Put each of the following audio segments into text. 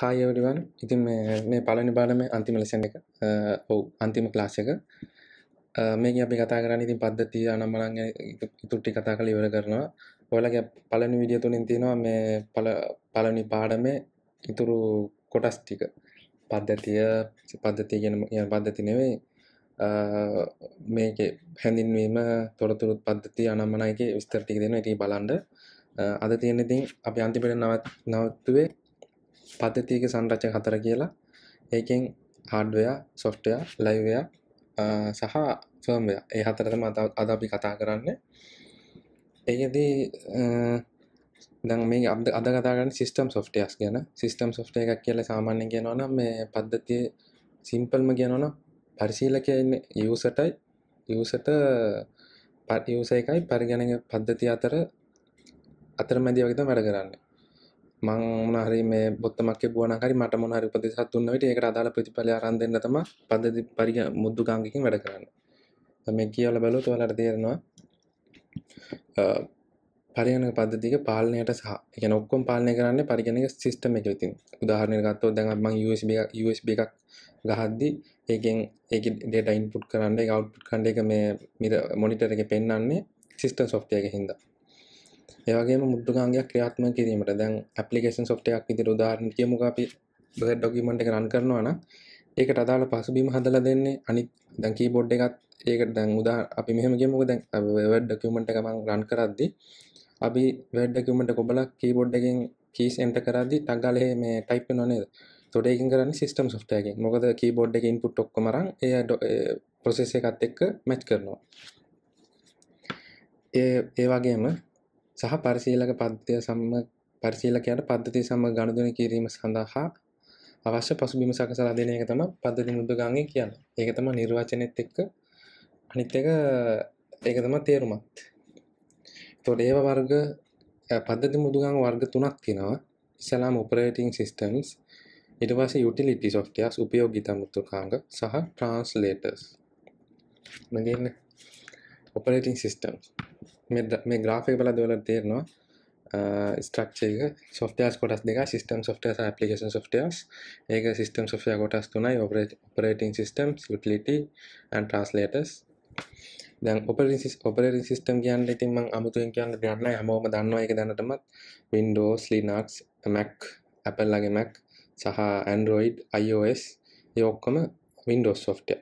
හායවඩවන් ඉතින් මේ පලනි බාලම අන්තිම ලෙසන එක ඔවු අන්තිම ක්ලාශක මේ අපි කතා කරන්න ඉතින් පද්ධතිය අනම්මලංග ඉතුට්ටි කතා කළ ඉවර කරනවා ඔයලගේ පලනි විඩිය තුනින් තියෙනවා මේ පල පලනි පාඩම ඉතුරු කොටස් ටික පද්ධතිය පද්ධතිය ගැන ය පද්ධති නෙවෙයි මේක හැඳින්වීම තොරතුරුත් පද්ධති අනම්මනයිගේ විස්තර්ටික දෙන එක බලන්ඩ අද තියෙනෙතින් අපි අන්තිපට නවත් නවත්තුවේ පද්ධතියක සංරචන හතර කියලා ඒකෙන් හඩ්වයා සොෆ්ටය ලයිවයා සහ ෆර්ම්ය ඒ හතරතම අද අපි කතා කරන්න ඒකදී දං මේ අද අද කතාගන්න සිිස්ටම් සොෆ්ටයස් ගැන සිිස්ටම් සොෆ්ට එකක් කියල සාමාන්‍ය කියනවන මේ පද්ධතිය සිම්පල්ම කියනවන පරිශීලකයන්න යසටයි යසට පටයසයකයි පරිගැන පද්ධති අතර අතර මැදිවගත වැඩ කරන්න මං මොනහරි මේ බොත්තමක් බුවන හරි මට මොහරි උපදෙසක් දුන්න විට ඒකට අදාළ ප්‍රතිඵලය අරන් දෙන්න තමයි පද්ධති පරිග මුද්දුකාංගකින් වැඩ කරන්නේ මේ කියවල බැලුවොත් ඔයාලට තේරෙනවා පරිගණක පද්ධතික පාලනයට සහ කියන ඔක්කොම පාලනය කරන්නේ පරිගණක සිස්ටම් එක විතින් උදාහරණයක් ගත්තොත් දැන් මම USB එකක් USB එකක් ගහද්දි ඒකෙන් ඒකේ data input කරන්න ඒක output කරන්න ඒක මේ මොනිටර් එකේ පෙන්වන්නේ system software එකේ හින්දා ඒවගේ මුද්දුකාන්ගේ ක්‍රියාත්ම කිරීමට දැන් පපලිකේන් සොට්ටයක් ඉදිර උදාරණ කියමුක අපි බ ඩොකිමට එක රන් කරනවාන ඒක අදාල පසුබීම හදල දෙන්නේ අනි දැකී බොඩ් එකත් ඒක දැන් උදා අපි මෙහම කියමුක දැන් වැඩ් ඩොකමට එකමං රන් කරද්දි අපි වැඩ්ඩකමට කොබලක් කීබොඩ් එකින් කීස් එන්ට කරදි ටක්ගලහ මේ ටයිප් නොනේද තොඩේකින් කරන්න සිිටම් සොට්ටයගේ මොකද කීබොඩ් එකින් පුට්ටොක්කමරන් ඒ ප්‍රසෙස එකත් එක්ක මැච් කරනවා ඒ ඒවාගේම සහ පරිශීලක පද්ධතිය සම්ම පරිශීලකයට පද්ධතිය සම ගණදුන කිරීම සඳහා අවශ්‍ය පසුබිම සකසලා දෙන එක තමයි පද්ධති මුද්දගාංගය කියන්නේ. ඒක තමයි නිර්වචනෙත් එක්ක අනිත් එක ඒක තමයි තේරුමත්. එතකොට ඒව වර්ග පද්ධති මුද්දගාංග වර්ග තුනක් තියෙනවා. ඉස්සලාම ඔපරේටින් සිස්ටම්ස් ඊට පස්සේ යුටිලිටි සොෆ්ට්වෙයාර්ස් උපයෝගිතා මුද්දගාංග සහ ට්‍රාන්ස්ලේටර්ස්. මගෙන්නේ ඔපරේටින් සිස්ටම්ස් මේ ග්‍රාෆික බල දවල තේරනවා ස්ට්‍රක්ෂේක සොෆ්ටස් කොටස් දෙක සිිටම් සොෆ්ටස් පපලිකේන් සොෆ්ටස් ඒක සිිටම් සොෆ්ය කොටස් තුනයි ඔපරේටන් සිිටම් ලිටි ඇන් ට්‍රස්ලේටස් දැන් ඔපරි ඔපරරි සිිටම් කියන්න ඉතින්ම අමුතුෙන් කියන්න ගන්න හමෝම දන්නවා එක දැනටමත් වින්ඩෝ ලිනක්ස් මැක් Apple ලගේ මැක් සහ ඇන්ඩරෝයිඩ් iOS යෝක්කම වින්ඩෝ සොෆ්ටය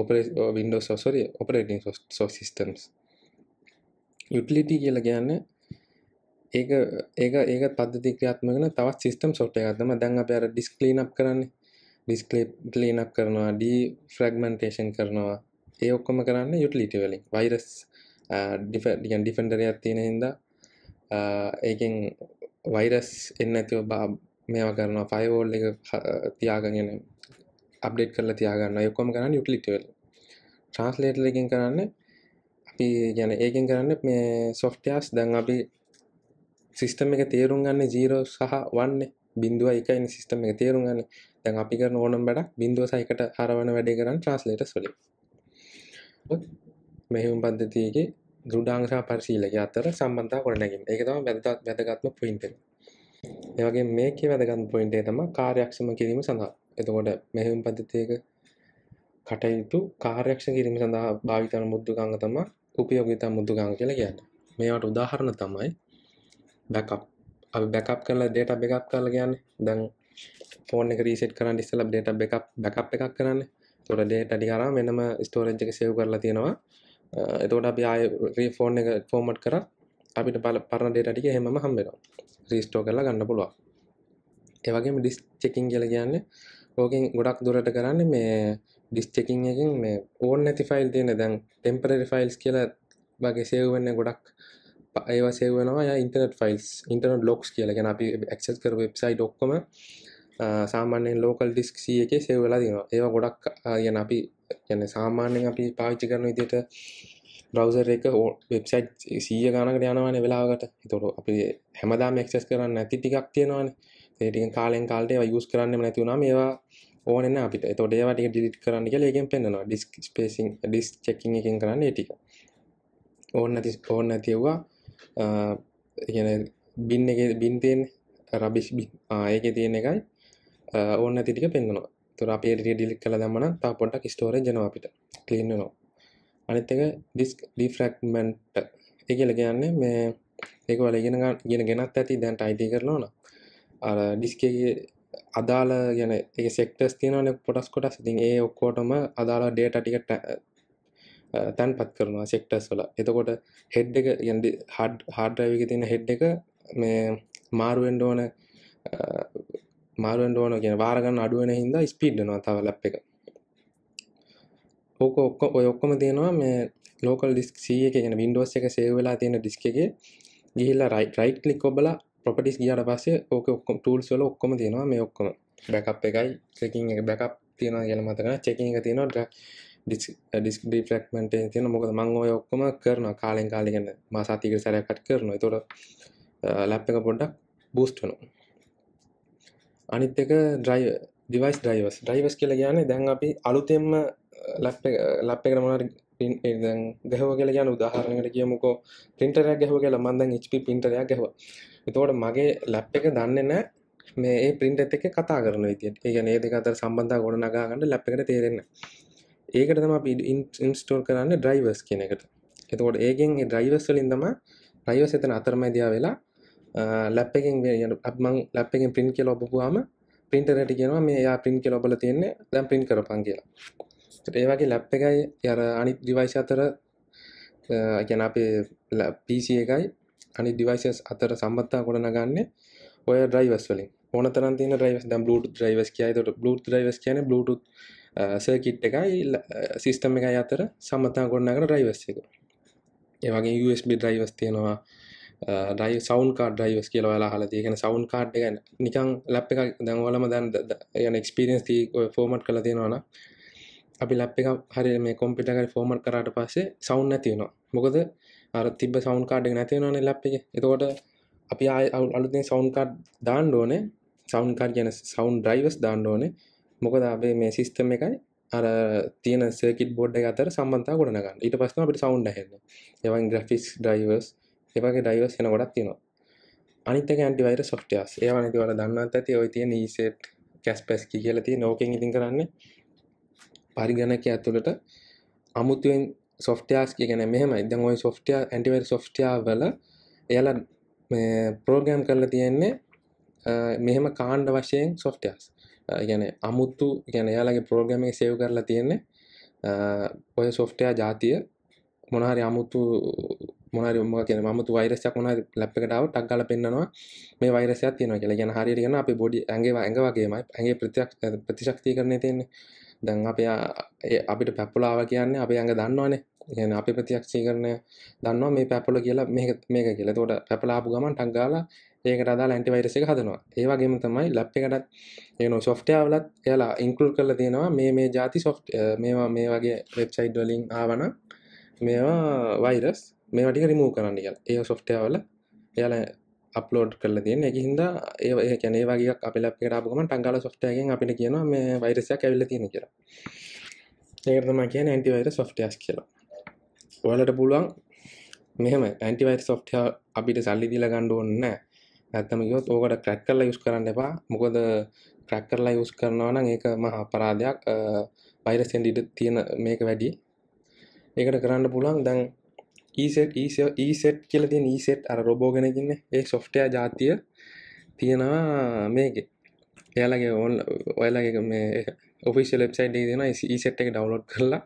ඔප වින්ඩෝ සොසරි ඔපරේටින් සොස් සිිටම්ස් යුටිලිටි කියලා ගැන්න ඒ ඒ ඒ පද්ධති ක්‍රියාත්මකන තවත් සිිස්ටම් සොට් එකත්තම දැන් අප අර ඩිස්කලීනක් කරන්න ඩිස්කලේ ලීනක් කරනවා ඩී ෆ්‍රග්මන්ටේෂන් කරනවා ඒ ඔක්කොම කරන්න යුටලිට වලින් වයිරස් ඩිෆන් ඩිෆන්ඩරයක් තියෙන හින්දා ඒකෙන් වයිරස් එන්න ඇතිව බා මේවා කරනවා ෆයිවෝල් එක තියාගගෙන අප්ඩේට් කරලා තියාගන්න යොකොම කරන්න යුටලිටවල ට්‍රන්ස්ලේටලකින් කරන්න අපි ගැන ඒකෙන් කරන්න මේ සොෆ්ටයාස් දැන් අපි සිිස්ටම එක තේරුම් ගන්න ජීරෝ සහ වන්න බින්දුව එකයින සිිස්ටම එක තේරුම් ගන්න දැන් අපි කරන ඕනම් බඩක් බින්දුව සයිකට හරවන වැඩේ කරන්න ට්‍රස්ලට සොලි මෙහුම් පද්ධතියගේ දුඩාංශා පරිශීලක අතර සම්බන්ධ කොටනැගින් ඒක තම වැදත් වැදගත්ම පොයින්ට ඒවගේ මේක වැදගත් පොයින්ටේ තම කාර්යක්ෂම කිරීම සඳහා එතකොට මෙහෙම පද්ධතියක කටයුතු කාර්යක්ෂ කිරීම සඳහා භාවිතන මුද්දුගංග තමා උපයෝගිතා මුදුගාම කියලා කියන්නේ. මේවට උදාහරණ තමයි බෑකප්. අපි බෑකප් කරලා data backup කරලා කියන්නේ දැන් ෆෝන් එක reset කරන්න ඉස්සෙල්ලා data backup backup එකක් කරන්නේ. එතකොට data ටික අරන් වෙනම storage එක save කරලා තියෙනවා. එතකොට අපි ආයේ re phone එක format කරා අපිට පරණ data ටික එහෙමම හම්බ වෙනවා. restore කරලා ගන්න පුළුවන්. ඒ වගේම disk checking කියලා කියන්නේ ඕකෙන් ගොඩක් දුරට කරන්නේ මේ ඩිස්ටකින් එකින් මේ ඕන් නැති ෆයිල් තියෙන දැන් ටෙම්පරරි ෆයිල්ස් කියලා වගේ සේව්වෙන්න ගොඩක් ඒවා සේවනවා ය ඉන්ටනට ෆයිල්ස් ඉන්ටනට ලොක්ස් කියලගෙන අපි එක්සස් කර වෙබ්සයි ඩොක්කම සාමාන්‍යෙන් ලෝකල් ඩිස්ක් සිය එක සේවලා දෙනවා ඒවා ගොඩක් යන අපි යන සාමාන්‍යෙන් අපි පාවිච්චි කරන විදියට බ්‍රවසර් එක ඕ වෙබ්සයිට් සීය ගානකට යනවාන වෙලාවට තොරු අපි හැමදාම එක්සස් කරන්න ඇති ටිකක් තියෙනවාන ඒටික කාලෙන් කාල්ටේ යුස් කරන්න නැතිවුණා ඒවා ඕනන අපිට තොඩේ වටික ඩිලිට් කරන්න කියලා එකෙන් පෙන්නවා ඩිස්ක් ස්පේසින් ඩිස් චෙකින් එකෙන් කරන්න ඒ ටික ඕන්න නැති ඕන්න නැතිවවා කියන බින් එක බින් තියෙන රබිස් බින් ඒක තියෙන එකයි ඕන්න නැති ටික පෙන්වනවා තොර අපි එඩිට් ඩිලිට් කළා දැම්මම තා පොඩ්ඩක් ස්ටෝරේජ් යනවා අපිට ක්ලීන් වෙනවා අනිත් එක ඩිස්ක් ඩිෆ්‍රැග්මන්ට් ඒ කියලා කියන්නේ මේ ඒක වල ඉගෙන ගන්න ඉගෙන ගන්නත් ඇති දැන් ටයිටි කරලා ඕන අර ඩිස්කේ අදාළ ගැන එක සෙක්ටස් තියනන පොටස් කොටස් ඉතින් ඒ ඔක්කෝටම අදාලා ඩේට ටිකට තැන් පත් කරනවා සෙක්ටස් වල එතකොට හෙඩ් එක යදි හඩ් හාඩ්‍රවික තියෙන හෙඩ් එක මේ මාරුවෙන්ඩෝන මාරුවෙන්ඩෝන කියෙන වාරගන්න අඩුවන හිද ස්පීඩ්නවා තව ලැප් එක ඕක ඔක්කො ඔය ඔක්කොම තියෙනවා මේ ලෝකල් ඩිස්ක් සිය එක ගෙන වින්ඩෝස් එක සේවවෙලා තියෙන ඩිස්ක එක ගිහිල්ලා රයිට් රයිට් ලික් ඔබලා පොපටිස් ගියට පස්සේ ඕක ඔක්කොම ටූල්ස් වල ඔක්කොම තියෙනවා මේ ඔක්කොම බැකප් එකයි චෙකින් එක බැකප් තියෙනවා කියලා මතක චෙකින් එක තියෙනවා ඩිස්ක් ඩිෆ්ලෙක්මන්ට් එක තියෙනවා මොකද මම ඔය ඔක්කොම කරනවා කාලෙන් කාලෙ කියන්නේ මාස හතකට සැරයක් කට් කරනවා ඒතකොට ලැප් eh, එක පොඩ්ඩක් බූස්ට් වෙනවා අනිත් එක ඩ්‍රයිව ඩිවයිස් ඩ්‍රයිවර්ස් ඩ්‍රයිවර්ස් කියලා කියන්නේ දැන් අපි අලුතෙන්ම ලැප් එක ලැප් එකට මොනවාරි ගැහව කියලා යන උදාහරණකට කියමුකෝ පින්ටරයක් ගැහුව කියලා මම දැන් HP පින්ටරයක් ගැහුවා. එතකොට මගේ ලැප් එක දන්නේ නැහැ මේ ඒ print එක කතා කරන විදියට. ඒ කියන්නේ මේ දෙක අතර සම්බන්ධතාව ගොඩනගා ගන්න ලැප් එකට තේරෙන්නේ ඒකට තමයි අපි ඉන්ස්ටෝල් කරන්නේ drivers කියන එකට. එතකොට ඒකෙන් ඒ drivers වලින් තමයි drivers එතන අතරමැදියා වෙලා ලැප් එකෙන් යන මම ලැප් එකෙන් print කියලා ඔබපුවාම printer එකට කියනවා මේ යා print කියලා ඔබලා තියෙන්නේ දැන් print කරපන් කියලා. ඒවගේ ලැප් එකයි යර අනි දිවයිස අතර ගැන අපේ පිසි එකයි අනි දිවයිසස් අතර සම්බත්තා කොට නගන්න ඔය ඩ්‍රයිවස් වලින් ඕන තරන් තින ්‍රයිවස් දම් බලුට ්‍රයිවස් කියයි තොට බලුට ්‍රයිවස් කියන බලුටු සර්කිට් එකයි සිිස්ටම් එකයි අතර සම්මතා ගොඩනගන ඩ්‍රයිවස් එක ඒවගේ USB ඩ්‍රයිවස් තියෙනවා ඩයි සවන් කාඩ ඩයිවස් කියල වෙලා හල තියෙන සවන් කාඩ් ගැන නිකං ලැප් එක දැන්වලම දැන් යන එක්ස්පිරියන්ස් ති ෆෝමට් කළ තියෙනවාන අපි ලැප් එක හරි මේ කොම්පිටර් එකේ ෆෝමට් කරාට පස්සේ සවුන්ඩ් නැති වෙනවා. මොකද අර තිබ්බ සවුන්ඩ් කාඩ් එක නැති වෙනවනේ ලැප් එකේ. එතකොට අපි අලුතින් සවුන්ඩ් කාඩ් දාන්න ඕනේ. සවුන්ඩ් කාඩ් කියන සවුන්ඩ් ඩ්‍රයිවර්ස් දාන්න ඕනේ. මොකද අපේ මේ සිස්ටම් එකයි අර තියෙන සර්කිට් බෝඩ් එක අතර සම්බන්ධතාව ගොඩනගන්න. ඊට පස්සේ අපිට සවුන්ඩ් ඇහෙන්න. ඒ වගේ ග්‍රැෆික්ස් ඩ්‍රයිවර්ස් ඒ වගේ ඩ්‍රයිවර්ස් වෙන ගොඩක් තියෙනවා. අනිතක ඇන්ටිවර සොට්ටයස් ඒවනතිවට දන්නත් ඇති ඔයි තියෙන ඒසෙට් කැස්පැස්කි කියල ති නෝකෙන් ඉතින් කරන්න පරිගණකය ඇතුළට අමුතුවෙන් සොෆ්ටයාස් කියන මෙහමයි දැන් ඔය සොෆ්ටයා ඇන්ටිවර් සොෆ්ටයා වල එයාලා ප්‍රෝග්‍රෑම් කරලා තියෙන්නේ මෙහෙම කාණ්ඩ වශයෙන් සොෆ්ටයාස් ගැන අමුත්තු ගැන යාලගේ ප්‍රෝග්‍රම සේව් කරලා තියෙන්නේ ඔය සොෆ්ටයා ජාතිය මොනහරි අමුතු මොනරි ම කියන මතු වෛරසයක් මොන ලැප්පකටාව ටක් ගල පෙන්න්නවා මේ වෛරසයක් තියෙනවා කියලා ගැන හරියට ගැන අපි බොඩි ඇගේ ඇඟ වගේම ඇගේ ප්‍රතිශක්ති කරන්නේ තියෙන්නේ දැන් අපේ අපිට පැප්පුලාව කියන්නේ අපේ අඟ දන්නවනේ කියන්නේ අපේ ප්‍රතික්ෂේපණය දන්නවා මේ පැප්පුල කියලා මේක මේක කියලා. එතකොට පැප්පුලා ආපු ගමන් ටක් ගාලා ඒකට අදාළ ඇන්ටිවයිරස් එක හදනවා. ඒ වගේම තමයි ලැබ් එකටත් ඒ නෝ software වලත් එයාලා ඉන්ක්ලූඩ් කරලා තියෙනවා මේ මේ ಜಾති soft මේවා මේ වගේ වෙබ්සයිට් වලින් ආවන මේවා වෛරස් මේවා ටික remove කරන්න කියලා. ඒ software වල එයාලා අප්ලෝඩ් කරල තියෙන එක හින්දා ඒ කැනේ වගේ අප ලපේටාපුකම ටංගල සොෆ්ටයගෙන් අපිට කියන මේ වෛරසයක් ඇවිල්ල තියෙන කියලා ඒකතම කියන ඇන්ටිවයිර සොෆ්ටයස් කියලා ඔයාලට පුළුවන් මෙහම ඇන්ටිවයිට සොෆ්ටය අපිට සල්ලි දිල ගණ්ඩ ඕන්න ඇත්තම යොත් ඕකට ක්‍රැක් කරලා යුස් කරන්න එපා මොකද ක්‍රැක් කරලා යුස් කරනවන ඒක මහ අපරාධයක් වෛරසෙන්ඩිට තියෙන මේක වැඩි ඒකට කරන්න පුළන් දැන් ඊසෙට් ඊසෙට් කියල තියෙන ඊසෙට් e අර රොබෝගෙනකින්න ඒ සොෆ්ටයා ජාතිය තියෙනවා මේක එයාලගේ ඔන් ඔයලගේ මේ ඔෆිස් ලෙබ්සයිට් දෙෙන ඊසෙට් එක ඩවලෝඩ් කරලා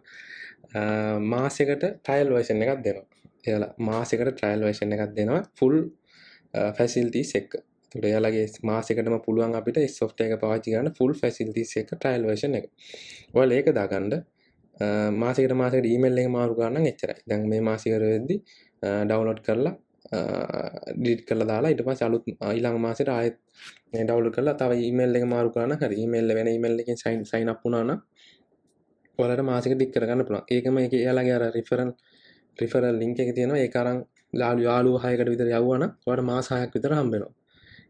මාසකට ටයිල් වේෂන් එකක් දෙනවා එයාලා මාසකට ට්‍රයිල් වේෂන් එකක් දෙනවා ෆුල් ෆැසිල්තිස් එක් තුට යාලගේ මාසකටම පුළුවන් අපිට ස්ොෆ්ට එක පාචි ගන්න ෆුල් ෆැසිල්තිස් එක ටයිල් වේෂන් එක ඔල ඒක දාගන්ඩ මාසිකට මාසකට ඊමල් එක මාරු ගන්න එච්චරයි දැන් මේ මාසිකර වෙද්දි ඩවලෝඩ් කරලා ඩිට් කල දාලා ඉට පස් අලුත් ඊළඟ මාසට ආයත් ඩවලු කල තව ඊමල් එක මාරු කරන හරි මල්ල වෙන මල් එක සයින් සයින් අපපුනාන පොලට මාසික දික් කරගන්න පුළන් ඒකම එක එයාලගේ අර රිෆරන් රිෆරල් ලිංක එක තියෙනවා ඒකාරං ලාලු යාලු හයකට විතර යවන වට මාසාහයක් විතර හම්බෙනවා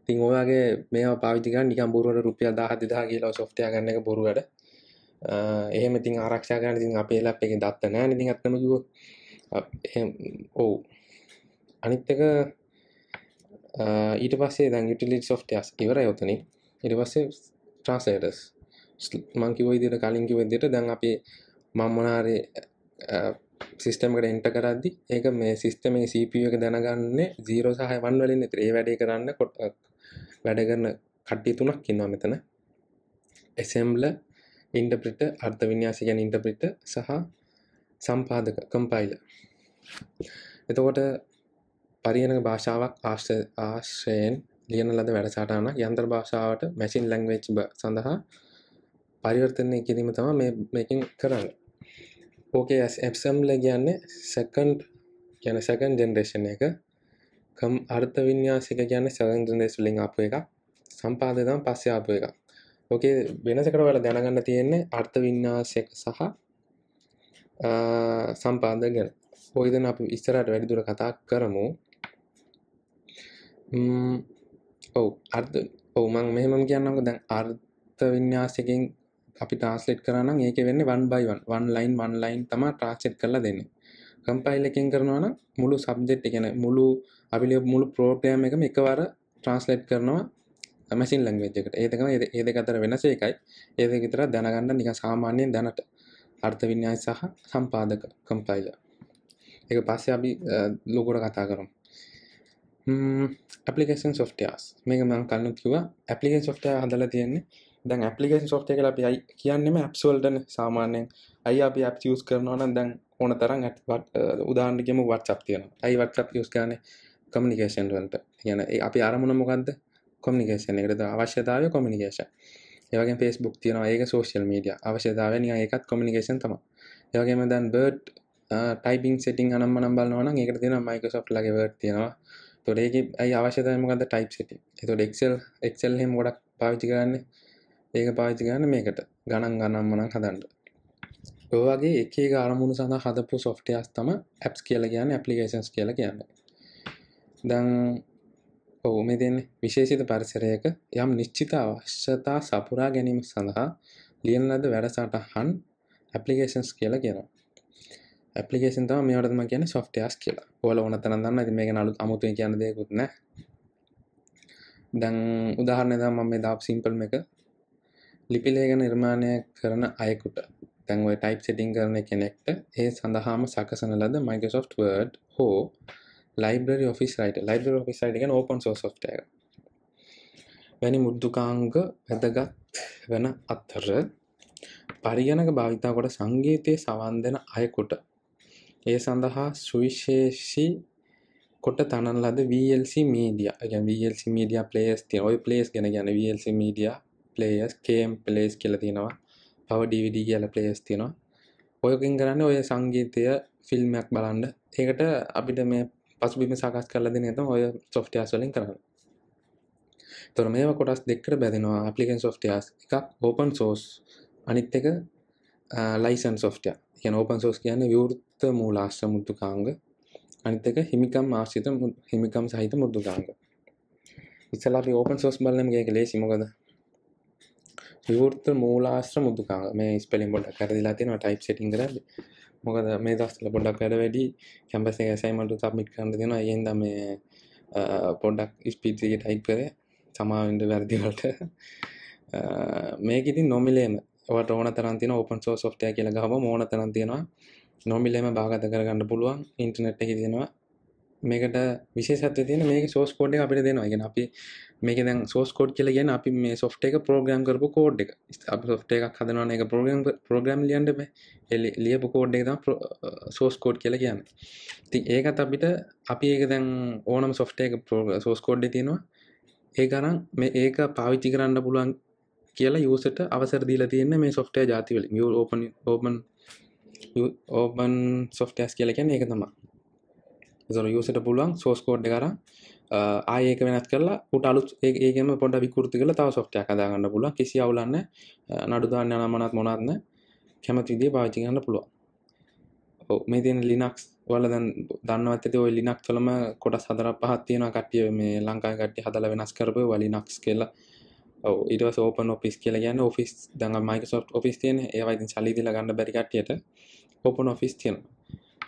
තින් ඔයාගේ මේ පාවිතික නිකම් බොරුවට රුපිය දාහතිදා කියලා සොෆ්ටය ගන්න එක බොරුවට එහෙම ඉතින් ආරක්ෂා කරන්න ඉතින් අපේ ලැප් එකේ දත්ත නැහැ ඉතින් ඇත්තම කිව්වොත් ඔව් අනිත් එක ඊට පස්සේ දැන් යුටිලිටි සොෆ්ට්වෙයාර්ස් ඉවරයි උතනින් ඊට පස්සේ ට්‍රාන්ස්ලේටර්ස් මං කිව්ව විදිහට කලින් කිව්ව විදිහට දැන් අපි මම මොනාරි සිස්ටම් එකට එන්ටර් කරද්දි ඒක මේ සිස්ටම් එකේ CPU එක දැනගන්නේ 0 සහ 1 වලින් විතර. ඒ වැඩේ කරන්න වැඩ කරන කට්ටිය තුනක් ඉන්නවා මෙතන. assembler ඉන්ටප්‍රිට අර්ථ වින්‍යාස ගැන ඉන්ටප්‍රිට සහ සම්පාදක කම්පයිල එතකොට පරිගණක භාෂාවක් ආශ්ට ආශ්‍රයෙන් ලියන ලද වැඩසාටාන යන්ත්‍ර භාෂාවට මැසින් ලැංවේච් සඳහා පරිවර්තනය කිරීම තම මේකින් කරන්න ඕකේ ඇසම්ල කියන්නේ සැකන්ඩ් ගැන සැකන් ජෙනරේෂන් එක කම් අර්ථ වින්‍යාසික ගැන සැකන් ජෙනරේස් ලින් අප එක සම්පාදකම් පස්සේ අප එකක් ඕකේ වෙනසකට වල දැනගන්න තියෙන්නේ අර්ථ වින්නාසයක සහ සම්පාද ගැන පොයිදන අප ඉස්සරට වැඩිදුර කතා කරමු ඔව් අර්ථ ඔවුමං මෙහමම කියන්නක දැන් අර්ථ වින්‍යාසකින් අපි ට්‍රාස්ලෙට් කරන්න ඒක වෙන්න වන් බයිවන් වන් ලයින් වන් ලයින් තම ට්‍රාස්ලෙට් කරලා දෙන්න කම්පයිලකින් කරනවන මුළු සබ්ජෙට් ගැන මුළු අපිල මුළු ප්‍රෝග්‍රෑම් එකම එකවර ට්‍රාන්ස්ලෙට් කරනවා මැසින් ලංවේජකට ඒතකම ඒද අතර වෙනස එකයි ඒද විතර දැනගන්න නික සාමාන්‍යයෙන් දැනට අර්ථ විඤ්ඥායි සහ සම්පාදක කම්පයිල එක පස්සේ අපි ලොකොට කතා කරම් පපිකන් සොෆ්ටයාස් මේක මං කල්න්න කිව පපිකන් සොෆ්ටය හදල තියන්නේ දැන් පපිකන් සොෆ්ටය කල අපි අයි කියන්නම ඇප්සෝල්ඩන සාමාන්‍යයෙන් අයි අපි අප ියස් කරනවන දැන් ඕන තරම් ඇත් උදාන්නගෙම වට්සක් තියන අයි වට්ලක් යස් කරන කමිනිිකේෂන් වලට කියන අපි අරමුණ මොකක්ද කොමිනිකේෂන් එකද අවශ්‍යතාව කොමිනිකේෂන් ඒවගේ පෙස්බුක් තියෙනවා ඒක සෝශල් මීඩිය අවශ්‍යතාව නිය එකත් කොමිනිකේෂන් තම ඒවගේම දැන් බර්ඩ් ටයිපින් සිටින් අනම් නම්බල් නොන එකට තින මයිකසොප් ලගේ වර්ඩ් තියෙනවා තොඩේගේ ඇයි අවශ්‍යතයමකද ටයිප් සිට එතුට එක්සල් එක්සල් හෙම ගොඩක් පාවිච්චි කරන්න ඒක පාවිච්චි කරන්න මේකට ගණන් ගනම් මනක් හදන්ට ඔවගේ එකේ ගාරමුණු සඳ හදපු සොෆ්ටයස් තම ඇප්ස් කියල කියන්න ඇපලිකේන්ස් කියල කියන්න දං ඔහුම දෙන්නේ විශේෂිත පරිසරයක යම් නිශ්චිත අවශ්‍යතා සපුරා ගැනීම සඳහා ලියන ලද වැඩසටහන් ඇප්ලිකේෂන්ස් කියලා කියනවා. ඇප්ලිකේෂන් තමයි මේවට තමයි කියන්නේ softwares කියලා. ඔයාලා ඕන තරම් දන්න. ඉතින් මේක නලුත් අමුතුවෙන් කියන දෙයක්වත් නැහැ. දැන් උදාහරණයක් තමයි මම මේ දාපු simple එක. ලිපි ලේඛන නිර්මාණය කරන අයෙකුට දැන් ඔය type setting කරන කෙනෙක්ට ඒ සඳහාම සකසන ලද Microsoft Word හෝ Libre office writer Libre office writer එක ඕපන් සෝ සොට් එක වැනි මුද්දුකාංග වැදගත් වෙන අත්තර පරිගණක භාවිතා කොට සංගීතය සවන් දෙන අයකුට ඒ සඳහා සුවිශේෂී කොට තනන් ලද VLC මීඩිය ගැ VLC මීඩිය පලේස් තිය ඔයි පලේස් ගැන ගැන VLC මීඩිය පලේස් කේම් පලේස් කියල තියෙනවා පව DVD කියල පලේස් තියෙනවා ඔයකින් කරන්න ඔය සංගීතය ෆිල්ම්මයක් බලන්ඩ ඒකට අපිට මේ පසුබිම සකස් කරලා දෙන එක ඔය සොෆ්ට්වෙයාර්ස් වලින් කරන්නේ. එතකොට මේවා කොටස් දෙකකට බෙදෙනවා application softwares එකක් open source අනිත් එක license software. කියන්නේ open source කියන්නේ විවෘත මූලාශ්‍ර මුද්දුකාංග අනිත් එක හිමිකම් ආශ්‍රිත හිමිකම් සහිත මුද්දුකාංග. ඉස්සලා අපි open source බලන්න මේක ලේසි මොකද? විවෘත මූලාශ්‍ර මුද්දුකාංග මේ ස්පෙලින් පොඩ්ඩක් කරලා දෙලා තියෙනවා type setting කරලා මොකද මේ දස්ල පොඩක් වැඩ වැඩි කැම්පස ඇසයිමට සබමිට් කරන්න දෙෙන යෙන්ද මේ පොඩක් ස්පීතිගේ ටයිප් කර සමාවෙන්ට වැරදිවලට මේකඉති නොමිලේම ට ඕන තරන්තින ඔපන් සෝ සෝට්ය කියල ගහම ඕන තරන්තියෙනවා නොමිලේම භාගත කරගන්න පුළුවන් ඉන්ටනෙට් එක තිෙනවා මේකට විශේෂත්ව තියෙන මේක සෝස් කෝඩ් එක අපිට දෙනවා. කියන්නේ අපි මේක දැන් සෝස් කෝඩ් කියලා කියන්නේ අපි මේ සොෆ්ට් එක ප්‍රෝග්‍රෑම් කරපු කෝඩ් එක. අපි සොෆ්ට් එකක් හදනවනේ ඒක ප්‍රෝග්‍රෑම් ප්‍රෝග්‍රෑම් ලියන්න බෑ. ඒ ලියපු කෝඩ් එක තමයි සෝස් කෝඩ් uh, කියලා කියන්නේ. ඉතින් ඒකත් අපිට අපි ඒක දැන් ඕනම සොෆ්ට් එක සෝස් කෝඩ් එකේ තියෙනවා. ඒක අරන් මේ ඒක පාවිච්චි කරන්න පුළුවන් කියලා යූසට අවසර දීලා තියෙන්නේ මේ සොෆ්ට්වෙයාර් ಜಾති වලින්. ඕපන් ඕපන් ඕපන් සොෆ්ට්වෙයාර්ස් කියලා කියන්නේ ඒක තමයි. එතන යසට පුළුවන් සෝස් කෝඩ් කර ආයක වෙනත් කරලා පුට අලුත් ඒගේම පොඩ විකෘති කළ තව සොෆ්ටය කදාගන්න පුළුව කිසි අවුලන්න නඩුදාන්න නමනත් මොනත්න කැමති විදිේ පාචි ගන්න පුළුවන් මේ තියෙන ලිනක්ස් වල දැන් දන්නවත් ඇති ඔය ලිනක් තුළම කොට සදර පහත් තියෙන කට්ටිය මේ ලංකා කට්ටි හදල වෙනස් කරපු වලිනක්ස් කියලා ඔව ඉටවස් ඕපන් ඔෆිස් කියලා ගැන්න ඔෆිස් දඟ මයිකසොට් ඔෆිස් තියෙන ඒවයිති සලිදිල ගන්න බැරිකට්ටියට ඕපන් ඔෆිස් තියෙන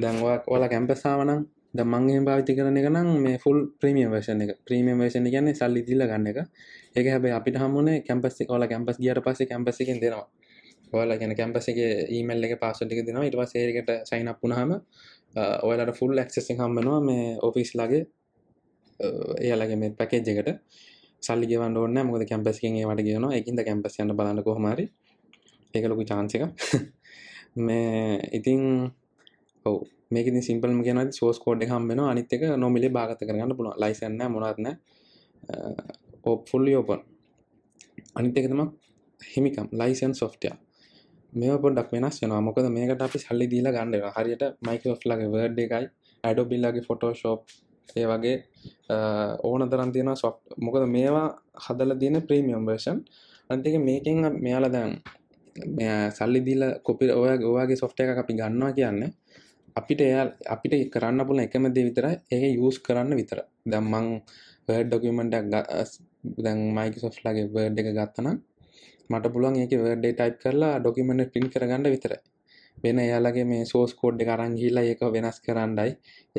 දැන්වා ඔල කැම්පසාාවනම් දමංගේ භාවිත කරන එක නම් මේ ෆුල් ප්‍රීමියම් වර්ෂන් එක ප්‍රීමියම් වර්ෂන් එක කියන්නේ සල්ලි දීලා ගන්න එක. ඒක හැබැයි අපිට හම්බුනේ කැම්පස් එක ඔයාලා කැම්පස් ගියාට පස්සේ කැම්පස් එකෙන් දෙනවා. ඔයාලා කියන්නේ කැම්පස් එකේ ඊමේල් එකේ පාස්වර්ඩ් එක දෙනවා. ඊට පස්සේ ඒකට සයින් අප් වුණාම ඔයාලට ෆුල් ඇක්සස් එක හම්බ වෙනවා මේ ඔෆිස් ලාගේ එයාලගේ මේ පැකේජ් එකට. සල්ලි ගෙවන්න ඕනේ නැහැ. මොකද කැම්පස් එකෙන් ඒවට ගෙවනවා. ඒකින්ද කැම්පස් යන්න බලන්න කොහොම හරි. ඒක ලොකු chance එකක්. මේ ඉතින් ඔව් මේක සිම්පල්ම කියන සෝස්කෝඩ් හම්බෙන අනිත්තක නොමිලේ භාගත කරගන්න පුුණ ලයිසන්න මොනත්න ඔප්ෆුල්ලි ඕපන් අනිත්තක තම හිමිකම් ලයිසන් සොෆ්ටය මේ පොඩක් වෙනස් වෙන මොකද මේකට අපි සල්ලි දීලා ගන්නඩ හරියට මයිකෝෆ් ලගේ වර්ඩ් එකයි ඇඩෝබිල්ලගේ ෆොටෝශෝප් ඒ වගේ ඕන තරන් තියෙන සෝ මොකද මේවා හදල තියෙන ප්‍රීමියම් වර්ෂන් අන්තික මේකෙන් මෙයාල දැන් සල්ලි දීල කොපි ඔය ඔයාගේ සොෆ්ට එක අපි ගන්නවා කියන්න අපිට එයා අපිට කරන්න පුල එකම දේ විතරයි ඒ යස් කරන්න විතර දම්මං වඩ් ඩොකමෙන්ටක් දැන් මයිකසොෆ් ලගේ වඩ් එක ගත්තනම් මට පුළුවන් ඒක වඩේ ටයි් කරලා ඩොකිමෙන්ට පින් කරගන්න විතර වෙන එයාලගේ මේ සෝස් කෝඩ් කරංගිලා ඒක වෙනස් කරන්නයි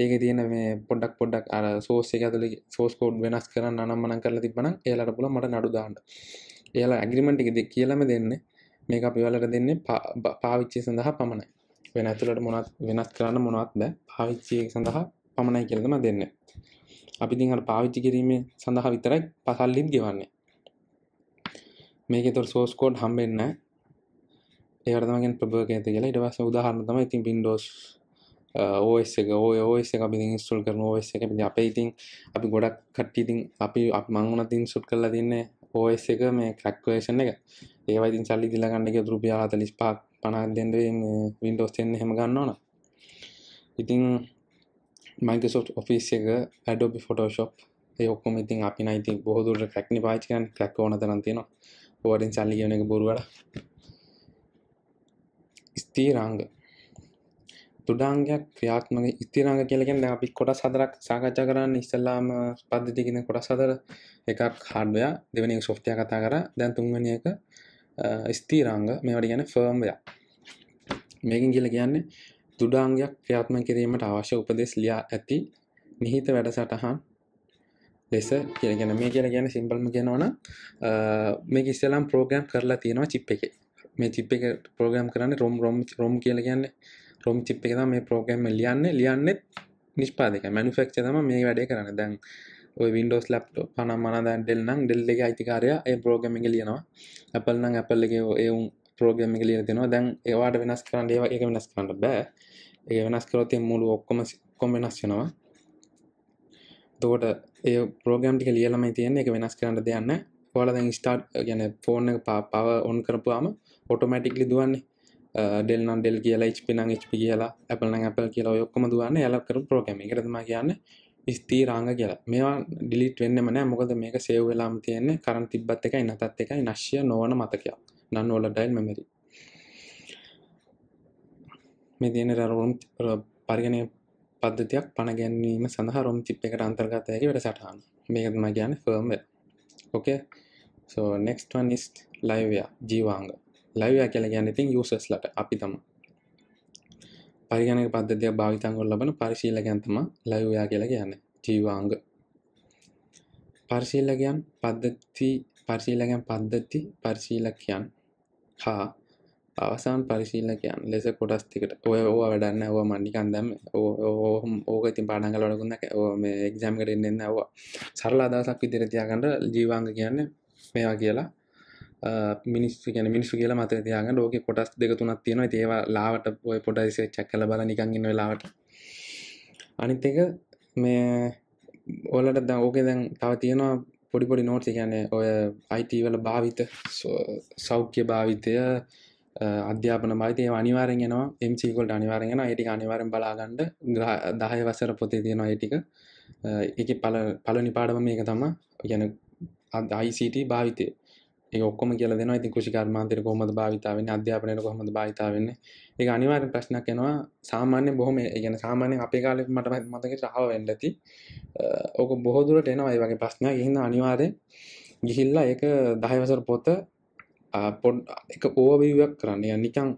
ඒක තියෙන මේ පොඩක් පොඩක් අර සෝස් එක ඇතුළ සෝස් කෝඩ් වෙනස් කරන්න අනම්මන කරලා තිබන එයාලට පුල මට නඩු දාන්න එයාලා ඇගිරිමෙන්ට් එකද කියලම දෙන්නේ මේ අපි වලට දෙන්නේ පාවිච්චි සඳහා පමණයි වෙන ඇතුළට මොනත් වෙනත් කරන්න මොනවත් බෑ පාවිච්චිය සඳහා පමණයි කියලදම දෙන්න අපි දිහට පාවිච්චි කිරීම සඳහා විතරයි පසල්ලිත් ගෙවන්නේ මේක තොර සෝස්කෝඩ් හම්බෙන්න ඒවරතමගෙන් ප්‍රභග ඇති කියලා ඉටවස උදාහරන්න තම ඉතින් පින්ඩෝස් ඕස් එක ඕස් එක අපි ඉස්ටල් කරන ඕස් එක අප ඉතින් අපි ගොඩක් කට්ටිඉතින් අපි අප මංගුණ තින් සුට් කරලා තින්නේ ඕස් එක මේ ක්‍රක්වේෂන් එක ඒවයිතින් සල්ලි දිලගන්නක රුපියා හතලිස් පාක් පනාදෙන්ට වින්ඩෝස් තෙන්න හෙම ගන්නවන ඉතිං මයිකසෝ් ඔෆිස් එක ඇඩෝබි ෆොටෝශොප් ඔක්කොම ඉතින් අපි නයිති බොහදුරට ක්‍රක්නි පාචිකන් ක්‍රක් ඕන තරන්තියනවා පෝඩින් සල්ලිගන එක බොරුවට ස්තීරංග තුඩාංගයක් ක්‍රියාත්මක ස්තිරංග කියලකෙන් අපි කොට සදරක් සාකච්ඡා කරන්න ඉස්සල්ලාම පද්ධතිගෙන කොට සදර එකක් හඩයා දෙවනි සොෆ්ටය කතා කර දැන් තුන්වනියක ස්තීරංග මේවට ගැන ෆර්ම්ය මේකින් කියල කියන්නේ දුඩාංගයක් ක්‍රියාත්ම කිරීමට අවශ්‍ය උපදෙස් ලියා ඇති නිහිත වැඩසටහන් ලෙස කියගෙන මේ කියල ගැන සිම්පල්ම කියනවන මේ ඉස්සලම් ප්‍රෝග්‍රම් කරලා තියෙනවා චිප් එක මේ චිප් එක ප්‍රෝග්‍රම් කරන්න රොම් රොම් රොම් කියල කියන්න රොම් චිප් එක මේ ප්‍රෝග්‍රම් ලියන්න ලියන්නෙත් නිෂ්පාදක මැනුෆෙක්ෂ තම මේ වැඩේ කරන්න දැන් වින්ඩෝස් ලප්ටෝ පනම් මනදන් ඩෙල්නම් ඩෙල්ලෙ අයිතිකාරය ඒ ප්‍රෝගමික ලියනවා අපල්නම් අපල්ල එක ඒවුම් ප්‍රෝගමික ලිය දෙෙනවා දැන් ඒවාට වෙනස් කරන්න ඒවා එක වෙනස් කරන්න බෑ ඒ වෙනස් කරොතය මුළු ඔක්කොම කොම් වෙනස් වෙනවා තෝට ඒ ප්‍රෝගම් ටික ලියලමයි තියන්නේ එක වෙනස් කරන්න දෙයන්න කොල දැන් ස්ටාට් ගැන ෆෝර්න එක පව ඔන් කරපුවාම ඔටෝමටික්ලි දුවන්නේ ඩෙල්නම් ඩෙල් කියලා ච් පිනං ච් කියලා අපන අපල් කියලා ඔක්කම දුවන්න යලකර ප්‍රෝගම එකරතම කියන්න ස්තීරාංග කියලා මේවා ඩිලිට් වෙන්නම නෑ මොකද මේක සේව් වෙලාම තියෙන්නේ කරන් තිබ්බත් එකයි නැතත් එකයි නශ්‍ය නොවන මතකයක් නන් වොලටයිල් මෙමරි මේ තියෙන රරුම් පරිගණය පද්ධතියක් පණ ගැන්වීම සඳහා රොම් චිප් එකට අන්තර්ගතයකි වැඩ සටහන් මේකත්ම ගැන ෆර්ම් okay so next one is live ජීවාංග live කියලා කියන්නේ ඉතින් users ලට අපි තමයි පරිගණක පද්ධතියක් භාවිතංගොල් ලබන පරිශීලකයන්තම ලයවයා කියලා කියන්න ජීවාංග පරිශීලකයන් පද්ධති පරිශීලකයන් පද්ධති පරිශීලකයන් හා අවසාන් පරිශීලකයන් ලෙස කොටස් දෙකට ඔය ඕවා වැඩන්න ඕවා මන් නිකන් දැම්ම ඕහොම ඕක ඉතින් පාඩම් කරලා ලකුණක් මේ එක්සෑම් එකට එන්න එන්න ඕවා සරල අදහසක් විදිහට තියාගන්න ජීවාංග කියන්නේ මේවා කියලා මිනිස්සු ගැන මිනිස්සු කියලා මත තියාගන්න ලෝක කොටස් දෙක තුනක් තියෙනවා ඒවා ලාවට ඔය පොඩයිස චැක්කල බල නිකන්ගන්න වෙලාවට අනිත් එක මේ ඔලට ද ඕක දැන් තව තියෙනවා පොඩි පොඩි නෝට්ස් කියන්නේ ඔය IT වල භාවිත සෞඛ්‍ය භාවිතය අධ්‍යාපන භාවිතය අනිවාරෙන් යනවා MCකොල්ට අනිවාරෙන් යනවා ඒටික අනිවාරෙන් බලාගන්න දහය වසර පොතේ තියෙනවා ඒටික එක පල පලනි පාඩම මේක තම ගැන අයිCT භාවිතය ඒ ඔක්කොම කියල දෙනවා ඉතින් කෘෂිකර්මාන්තයට කොහොමද භාවිතා වෙන්නේ අධ්‍යාපනයට කොහොමද භාවිතා වෙන්නේ ඒක අනිවාර්ය ප්‍රශ්නයක් වෙනවා සාමාන්‍ය බොහොම ඒ කියන්නේ සාමාන්‍යයෙන් අපේ කාලේ මට මතකයි රහව වෙන්න ඇති ඕක බොහෝ දුරට එනවා මේ වගේ ප්‍රශ්නයක් ඒ හින්දා අනිවාර්යෙන් ගිහිල්ලා ඒක 10 වසර පොත පොඩ් එක ඕවර්විව්යක් කරන්න يعني නිකන්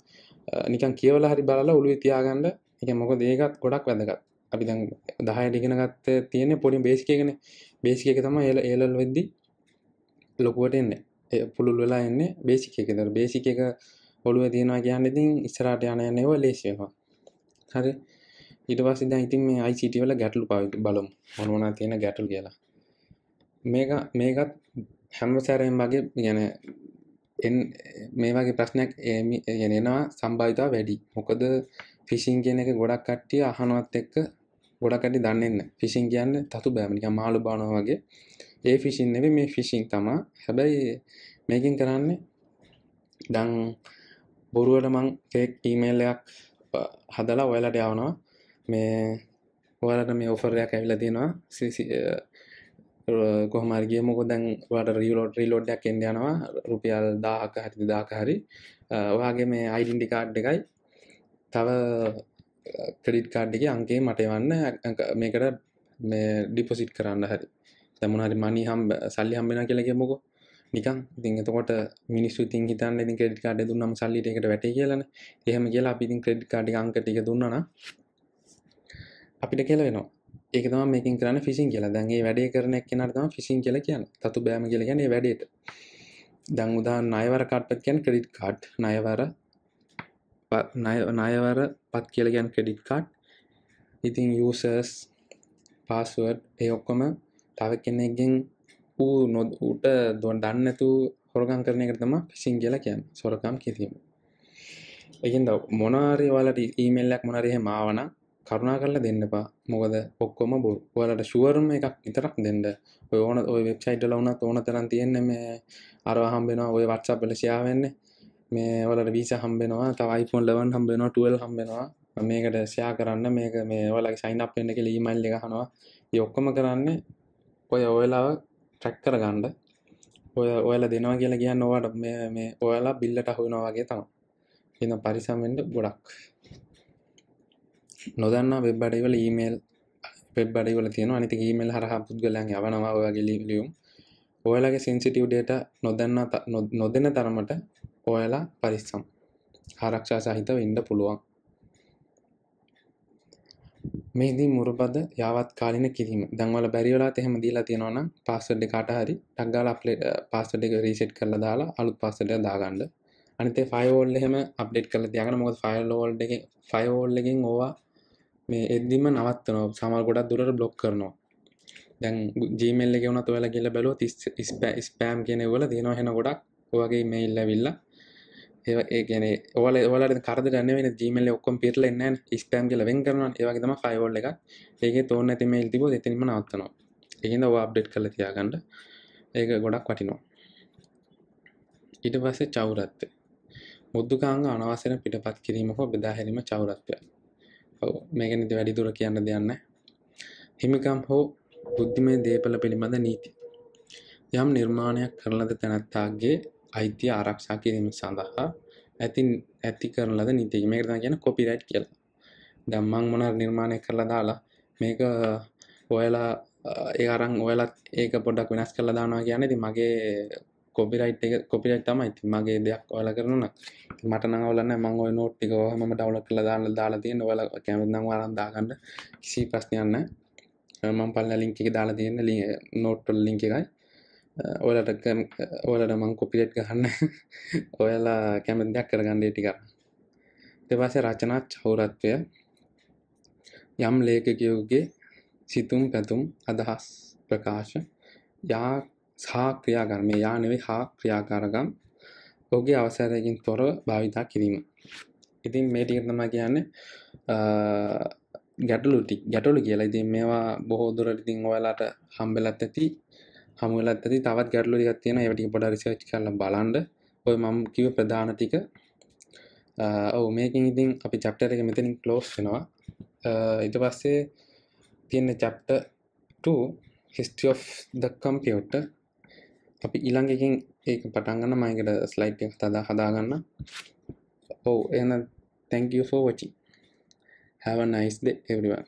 නිකන් කියවලා හරි බලලා ඔළුවේ තියාගන්න ඒ මොකද ඒකත් ගොඩක් වැදගත් අපි දැන් 10 ඉගෙන ගත්ත තියෙන්නේ පොඩි බේසික් එකනේ බේසික් එක තමයි ඒලල් වෙද්දි ලොකුවට එන්නේ පුළුල් වෙලා එන්නේ බේසික එක. ඒතර බේසික එක ඔළුවේ තියනවා කියන්නේ ඉතින් ඉස්සරහට යන යන ඒවා ලේසි වෙනවා. හරි. ඊට පස්සේ දැන් ඉතින් මේ ICT වල ගැටලු බලමු. මොන මොනවා තියෙන ගැටලු කියලා. මේක මේකත් හැම සැරේම වගේ يعني එන් මේ වගේ ප්‍රශ්නයක් يعني එනවා සම්භාවිතාව වැඩි. මොකද ෆිෂින් කියන එක ගොඩක් කට්ටිය අහනවත් එක්ක ගොඩකට දන්නන්න ෆිසින් කියන්න තතු බෑමනික මාළු බානෝ වගේ ඒ ෆිසින් නෙව මේ ෆිසින් තමා හැබැයි මේකින් කරන්නේ දං බොරුවට මං කෙක් ඊමේල්ලයක් හදලා ඔයලට යවනවා මේ ඔයාලට මේ ඔෆරයක් ඇවිල තියෙනවා කොහමරගේ මොක දැන් වට රියලෝට රිලෝඩ්ඩයක් එෙන් යනවා රුපියල් දාහක හැති දාක හරි ඔයාගේ මේ අයිඩින්ටිකාඩ් එකයි තව ක්‍රඩිට් කාඩ්ඩගේ අන්ගේ මටවන්න මේකට මේ ඩිපොසිට් කරන්න හරි තැමුණහරි මනි හම් සල්ලි හම්බෙන කියලගේ මොකෝ නිකන් දිතකොට මිනිස්සු තින් හිතන්න ඉති ක්‍රඩ් කාඩ දුන්නම සල්ලිට එකට වැට කියලන එහෙම කියලා අපිතින් ක්‍රඩ් කාඩි අංකටික දුන්නන අපිට කියල වෙනවා ඒක තම මේකින් කරන්න ෆිසින් කියලා දැන්ගේ වැඩේ කරන කෙනටම ෆිසින් කියල කියන්න තතු බෑම කියල ගැනේ වැඩේට දං උදා නයවර කට්ටත් කියැන් ක්‍රඩ් කාඩ් නයවර නයවර පත් කියලගැන් කෙඩිට් කාඩ් ඉතින් යසර්ස් පාස්ුවඩ් ඒ ඔක්කොම තව කෙනෙක්ගෙන් වූ නොද ඌට දොන් දන්නතු හොරගම් කරන එක තම ෆිසින් කියලා කියන් සොරකම් කිරීම එකින්ද මොනාරි වලට ඊමෙල්ලක් මොනරහ මාවන කරුණා කරලා දෙන්නපා මොකද ඔක්කොම බොරු වලට ශුවර්ම එකක් විතරක් දෙන්න ඔය ඕන ඔය වෙබ්සයිට් වල වුණත් ඕන තරම් තියෙන්නේ මේ අරව හම්බෙනවා ඔය WhatsApp වල ෂෙයා වෙන්නේ මේ වලට වීස හම්බෙනවා තවයි ෆෝන් ලවන් හම්බෙනවා ටුවල් හම්බෙනවා මේකට සයා කරන්න මේක මේ ඔලගේ සයින් අප් වෙන්න කියලා ඊමයිල් එක අහනවා ඒ ඔක්කොම කරන්නේ ඔය ඔයලාව ට්‍රැක් කරගන්න ඔය ඔයලා දෙනවා කියලා කියන්න ඕවට මේ මේ ඔයලා බිල්ලට අහුවෙනවා වගේ තමයි. එහෙනම් පරිස්සම් වෙන්න ගොඩක්. නොදන්නා වෙබ් අඩවි වල ඊමේල් වෙබ් අඩවි වල තියෙනවා අනිත් ඊමේල් හරහා පුද්ගලයන් යවනවා ඔයගේ ලියුම්. ඔයලාගේ සෙන්සිටිව් ඩේටා නොදන්නා නොදෙන තරමට හොයලා පරිස්සම් ආරක්ෂා සහිතව ඉන්න පුළුවන් මේදී මුරපද යාවත් කාලින කිරීම දංවල බැරිවලාත් එහෙම දීලා තියෙනවා නම් පාස්වර්ඩ් එකට හරි ටක් ගාලා අප්ලේට් පාස්වර්ඩ් එක රීසෙට් කරලා දාලා අලුත් පාස්වර්ඩ් එක දාගන්න අනිතේ ෆයිවෝල් එහෙම අප්ඩේට් කරලා තියාගන්න මොකද ෆයිවෝල් එකෙන් ෆයිවෝල් එකෙන් ඕවා මේ එද්දිම නවත්තනවා සමහර ගොඩක් දුරට බ්ලොක් කරනවා දැන් ජීමල්ල එක වුණත් ඔයාලා කියලා බැලුවොත් ස්පෑම් කියන ඒවල තියෙනවා එහෙන ගොඩක් ඔයගේ මේල් ඇවිල්ලා ඒඒන ඔල ඔල කරද ගන්න ජීමල ඔක්කොම් පිටල එන්න ස්පෑම් කියල වෙන් කරන ඒවගේතම ෆයිවෝල් එක ඒගේ තෝන ඇති මේල් තිබ එතිනීම නවත්තනවා එහෙද ඔ අප්ඩේට් කල තියාගන්න ඒක ගොඩක් වටිනවා ඊට පස්සේ චෞරත්ත බුද්ධකාංග අනවසන පිටපත් කිරීමක බෙදාහැරීම චෞරත්වය මේගැනිද වැඩි දුර කියන්න දෙයන්න හිමිකම් හෝ බුද්ධිමය දේපල පිළිබඳ නීති යම් නිර්මාණයක් කරලද තැනත්තාගේ අයිතිය ආරක්ෂා කිරීම සඳහා ඇති ඇති කරලද නීතිය මේක තමයි කියන්නේ කොපිරයිට් කියලා. දැන් මම මොනාර නිර්මාණය කරලා දාලා මේක ඔයාලා ඒ අරන් ඔයාලත් ඒක පොඩ්ඩක් වෙනස් කරලා දානවා කියන්නේ ඉතින් මගේ කොපිරයිට් එක කොපිරයිට් තමයි. ඉතින් මගේ දෙයක් ඔයාලා කරනවා නම් මට නම් අවුල නැහැ. මම ওই නෝට් එක ඔයාම ඩවුන්ලෝඩ් කරලා දාන්න දාලා තියෙන. ඔයාලා කැමති නම් ඔයාලා දාගන්න කිසි ප්‍රශ්නයක් නැහැ. මම පල්ලා ලින්ක් එක දාලා තියෙන නෝට් වල ලින්ක් එකයි. ඔලට ඔලට මං කොපිලෙට් ගහන්න ඔයලා කැමතියක් කරගන්න ටික දෙවස රචනා චෞරත්වය යම් ලේකකයෝගේ සිතුම් පැතුම් අදහස් ප්‍රකාශ යා සහ ක්‍රියාගරම යා නෙවෙයි හා ක්‍රියාකාරගම් ඔගේ අවසරයකින් තොර භාවිතා කිරීම ඉතින් මේ ටික තමා කියන්නේ ගැටලුටි ගැටලු කියලා ඉතින් මේවා බොහෝ දුරට ඉතින් ඔයාලට හම්බෙලත් ඇති හමුලත් ඇති තවත් ගැටලු දෙකක් තියෙනවා ඒවා ටික පොඩ රිසර්ච් කරලා බලන්න ඔය මම කිව්ව ප්‍රධාන ටික ඔව් මේකෙන් ඉතින් අපි චැප්ටර් එක මෙතනින් ක්ලෝස් වෙනවා ඊට පස්සේ තියෙන chapter 2 history of the computer අපි ඊළඟ එකෙන් ඒක පටන් ගන්න මම ඒකට ස්ලයිඩ් එක තදා හදා ගන්න. ඔව් එහෙනම් thank you for watching. Have a nice day everyone.